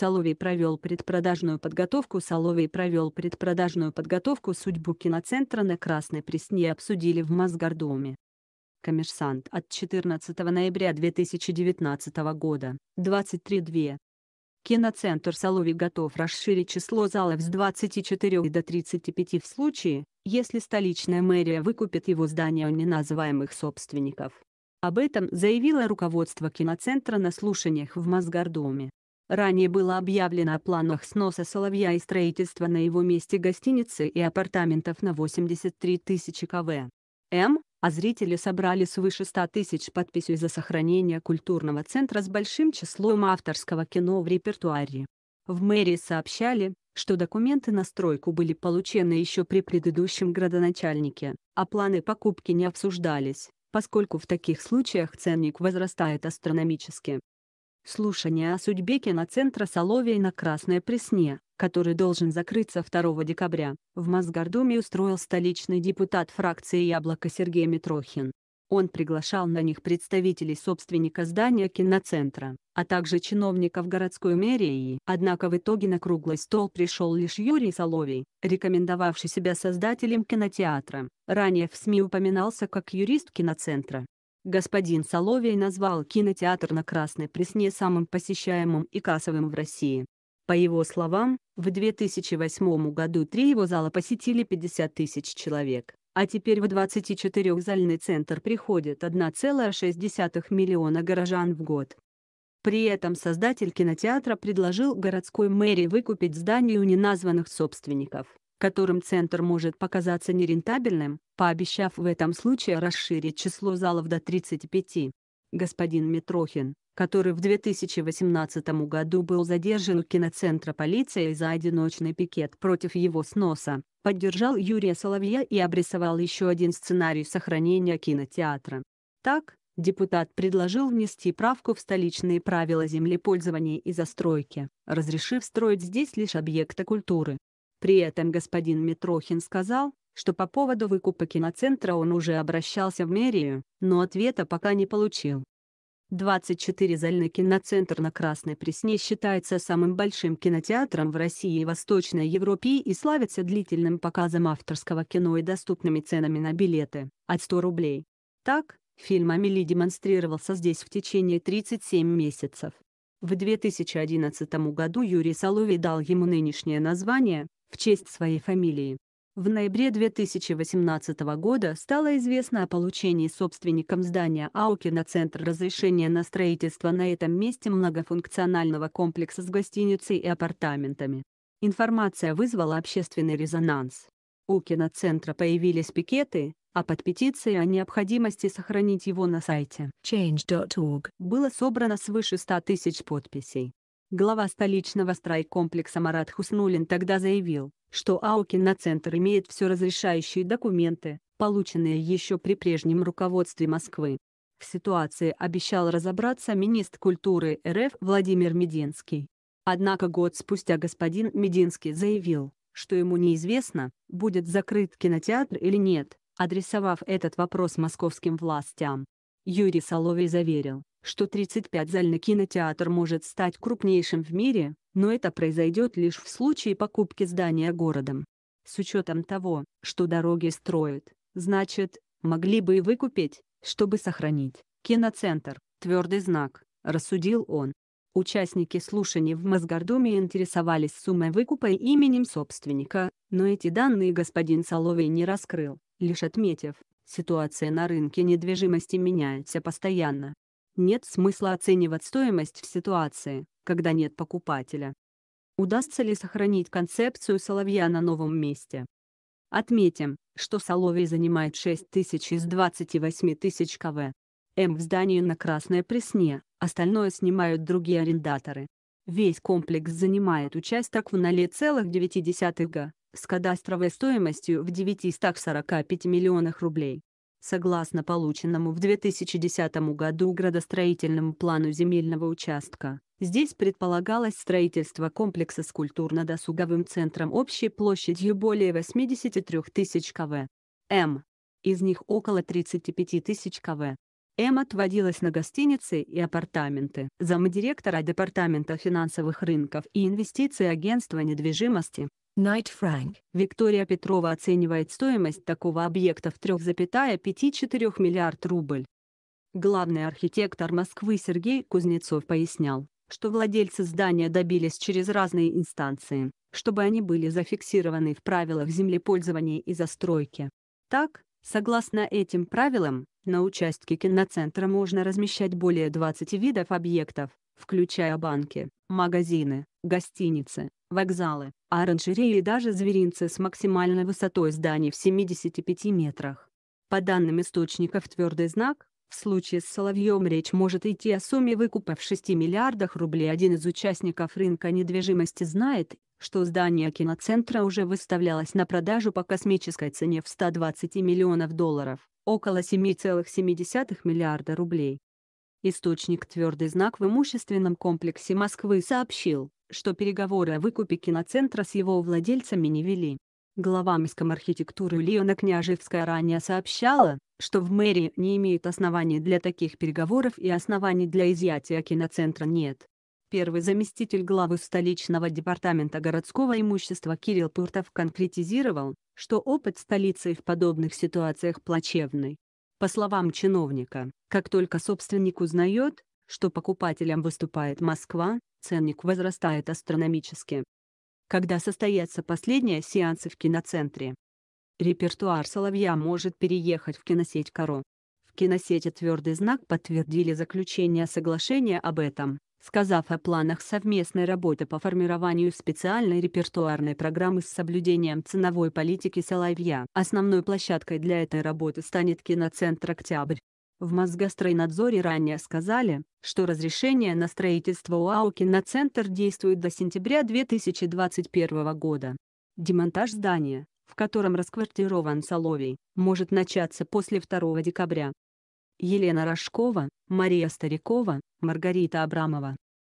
Соловей провел предпродажную подготовку. Соловей провел предпродажную подготовку. Судьбу киноцентра на Красной Пресне обсудили в Мосгордуме. Коммерсант от 14 ноября 2019 года, 23.2. Киноцентр «Соловей» готов расширить число залов с 24 до 35 в случае, если столичная мэрия выкупит его здание у неназваемых собственников. Об этом заявило руководство киноцентра на слушаниях в Мосгордуме. Ранее было объявлено о планах сноса Соловья и строительства на его месте гостиницы и апартаментов на 83 тысячи КВ. М, а зрители собрали свыше 100 тысяч подписей за сохранение культурного центра с большим числом авторского кино в репертуаре. В мэрии сообщали, что документы на стройку были получены еще при предыдущем градоначальнике, а планы покупки не обсуждались, поскольку в таких случаях ценник возрастает астрономически. Слушание о судьбе киноцентра «Соловей» на Красной Пресне, который должен закрыться 2 декабря, в Мосгордуме устроил столичный депутат фракции «Яблоко» Сергей Митрохин. Он приглашал на них представителей собственника здания киноцентра, а также чиновников городской мэрии. Однако в итоге на круглый стол пришел лишь Юрий Соловей, рекомендовавший себя создателем кинотеатра. Ранее в СМИ упоминался как юрист киноцентра, Господин Соловей назвал кинотеатр на Красной Пресне самым посещаемым и кассовым в России. По его словам, в 2008 году три его зала посетили 50 тысяч человек, а теперь в 24-зальный центр приходит 1,6 миллиона горожан в год. При этом создатель кинотеатра предложил городской мэрии выкупить здание у неназванных собственников которым центр может показаться нерентабельным, пообещав в этом случае расширить число залов до 35. Господин Митрохин, который в 2018 году был задержан у киноцентра полиции за одиночный пикет против его сноса, поддержал Юрия Соловья и обрисовал еще один сценарий сохранения кинотеатра. Так, депутат предложил внести правку в столичные правила землепользования и застройки, разрешив строить здесь лишь объекты культуры, при этом господин Митрохин сказал, что по поводу выкупа киноцентра он уже обращался в мэрию, но ответа пока не получил. 24 зальный киноцентр на Красной Пресне считается самым большим кинотеатром в России и Восточной Европе и славится длительным показом авторского кино и доступными ценами на билеты, от 100 рублей. Так, фильм «Амели» демонстрировался здесь в течение 37 месяцев. В 2011 году Юрий Соловей дал ему нынешнее название, в честь своей фамилии. В ноябре 2018 года стало известно о получении собственником здания Аукина Центр разрешения на строительство на этом месте многофункционального комплекса с гостиницей и апартаментами. Информация вызвала общественный резонанс. У киноцентра появились пикеты, а под петицией о необходимости сохранить его на сайте change.org было собрано свыше 100 тысяч подписей. Глава столичного страйкомплекса Марат Хуснулин тогда заявил, что Аукин на центр имеет все разрешающие документы, полученные еще при прежнем руководстве Москвы. В ситуации обещал разобраться министр культуры РФ Владимир Мединский. Однако год спустя господин Мединский заявил, что ему неизвестно, будет закрыт кинотеатр или нет, адресовав этот вопрос московским властям. Юрий Соловей заверил, что 35-зальный кинотеатр может стать крупнейшим в мире, но это произойдет лишь в случае покупки здания городом. С учетом того, что дороги строят, значит, могли бы и выкупить, чтобы сохранить. Киноцентр, твердый знак, рассудил он. Участники слушаний в Мосгордуме интересовались суммой выкупа и именем собственника, но эти данные господин Соловей не раскрыл, лишь отметив, ситуация на рынке недвижимости меняется постоянно, нет смысла оценивать стоимость в ситуации, когда нет покупателя. Удастся ли сохранить концепцию соловья на новом месте? Отметим, что соловей занимает 6 тысяч из 28 тысяч КВ. М в здании на Красной Пресне, остальное снимают другие арендаторы. Весь комплекс занимает участок в 0,9 га, с кадастровой стоимостью в 945 миллионах рублей согласно полученному в 2010 году градостроительному плану земельного участка. Здесь предполагалось строительство комплекса с культурно-досуговым центром общей площадью более 83 тысяч кв. М. Из них около 35 тысяч кв. М отводилась на гостиницы и апартаменты. Замдиректора Департамента финансовых рынков и инвестиций агентства недвижимости Найт Фрэнк. Виктория Петрова оценивает стоимость такого объекта в 3,54 миллиард рубль. Главный архитектор Москвы Сергей Кузнецов пояснял, что владельцы здания добились через разные инстанции, чтобы они были зафиксированы в правилах землепользования и застройки. Так, Согласно этим правилам, на участке киноцентра можно размещать более 20 видов объектов, включая банки, магазины, гостиницы, вокзалы, оранжереи и даже зверинцы с максимальной высотой зданий в 75 метрах. По данным источников «Твердый знак», в случае с Соловьем речь может идти о сумме выкупа в 6 миллиардах рублей. Один из участников рынка недвижимости знает, что здание киноцентра уже выставлялось на продажу по космической цене в 120 миллионов долларов, около 7,7 миллиарда рублей. Источник «Твердый знак» в имущественном комплексе Москвы сообщил, что переговоры о выкупе киноцентра с его владельцами не вели. Глава Миском архитектуры Леона Княжевская ранее сообщала, что в мэрии не имеют оснований для таких переговоров и оснований для изъятия киноцентра нет. Первый заместитель главы столичного департамента городского имущества Кирилл Пуртов конкретизировал, что опыт столицы в подобных ситуациях плачевный. По словам чиновника, как только собственник узнает, что покупателем выступает Москва, ценник возрастает астрономически. Когда состоятся последние сеансы в киноцентре, Репертуар Соловья может переехать в киносеть Каро. В киносете «Твердый знак» подтвердили заключение соглашения об этом, сказав о планах совместной работы по формированию специальной репертуарной программы с соблюдением ценовой политики Соловья. Основной площадкой для этой работы станет киноцентр «Октябрь». В Мосгостройнадзоре ранее сказали, что разрешение на строительство УАУ «Киноцентр» действует до сентября 2021 года. Демонтаж здания в котором расквартирован Соловей, может начаться после 2 декабря. Елена Рожкова, Мария Старикова, Маргарита Абрамова,